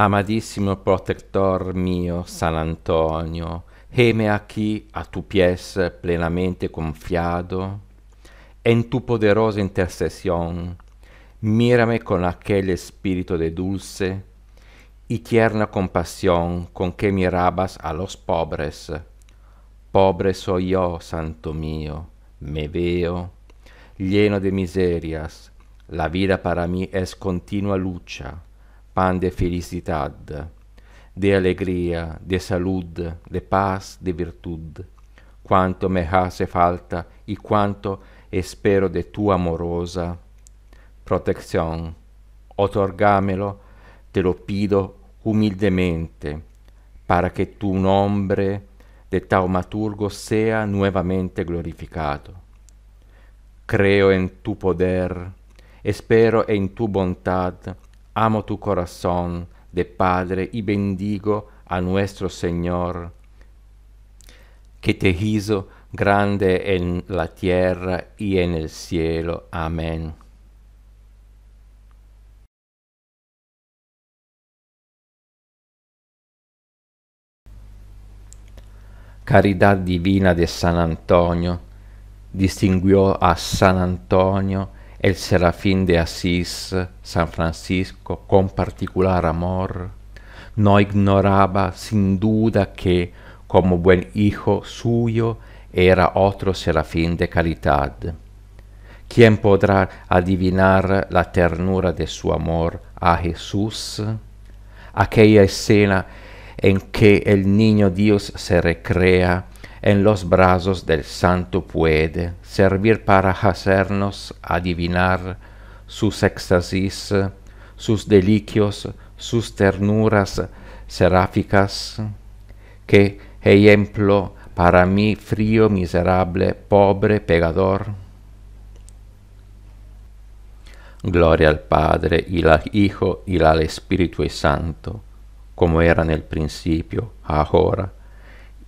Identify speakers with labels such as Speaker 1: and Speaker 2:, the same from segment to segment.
Speaker 1: Amadissimo protector mio, San Antonio, geme a chi a tu pies plenamente confiado, en tu poderosa intercesión, mírame con aquel espíritu de dulce y tierna compasión con que mirabas a los pobres. Pobre soy yo, santo mío, me veo lleno de miserias, la vida para mí es continua lucha de felicidad, de alegría, de salud, de paz, de virtud. Cuánto me hace falta y cuánto espero de tu amorosa protección. Otorgámelo, te lo pido humildemente, para que tu nombre de taumaturgo sea nuevamente glorificado. Creo en tu poder, espero en tu bondad, Amo tu corazón de Padre y bendigo a nuestro Señor, que te hizo grande en la tierra y en el cielo. Amén. Caridad divina de San Antonio distinguió a San Antonio el serafín de Asís, San Francisco, con particular amor, no ignoraba sin duda que, como buen hijo suyo, era otro serafín de caridad. ¿Quién podrá adivinar la ternura de su amor a Jesús? Aquella escena en que el niño Dios se recrea en los brazos del santo puede servir para hacernos adivinar sus éxtasis, sus deliquios, sus ternuras seráficas, que ejemplo para mí frío, miserable, pobre, pegador. Gloria al Padre y al Hijo y al Espíritu Santo, como era en el principio, ahora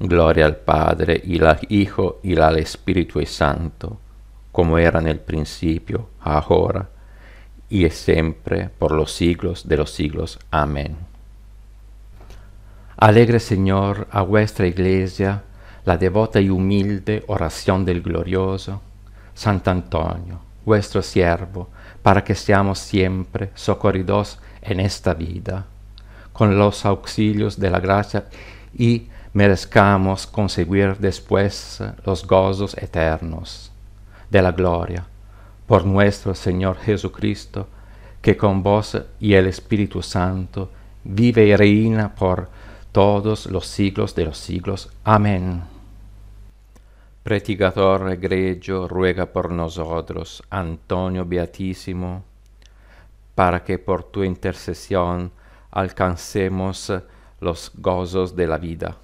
Speaker 1: Gloria al Padre y al Hijo y al Espíritu Santo, como era en el principio, ahora y siempre, por los siglos de los siglos. Amén. Alegre Señor a vuestra iglesia la devota y humilde oración del glorioso Santo Antonio, vuestro siervo, para que seamos siempre socorridos en esta vida, con los auxilios de la gracia y merezcamos conseguir después eh, los gozos eternos de la gloria por nuestro Señor Jesucristo, que con vos y el Espíritu Santo vive y reina por todos los siglos de los siglos. Amén. Pretigador egregio, ruega por nosotros, Antonio Beatísimo, para que por tu intercesión alcancemos eh, los gozos de la vida.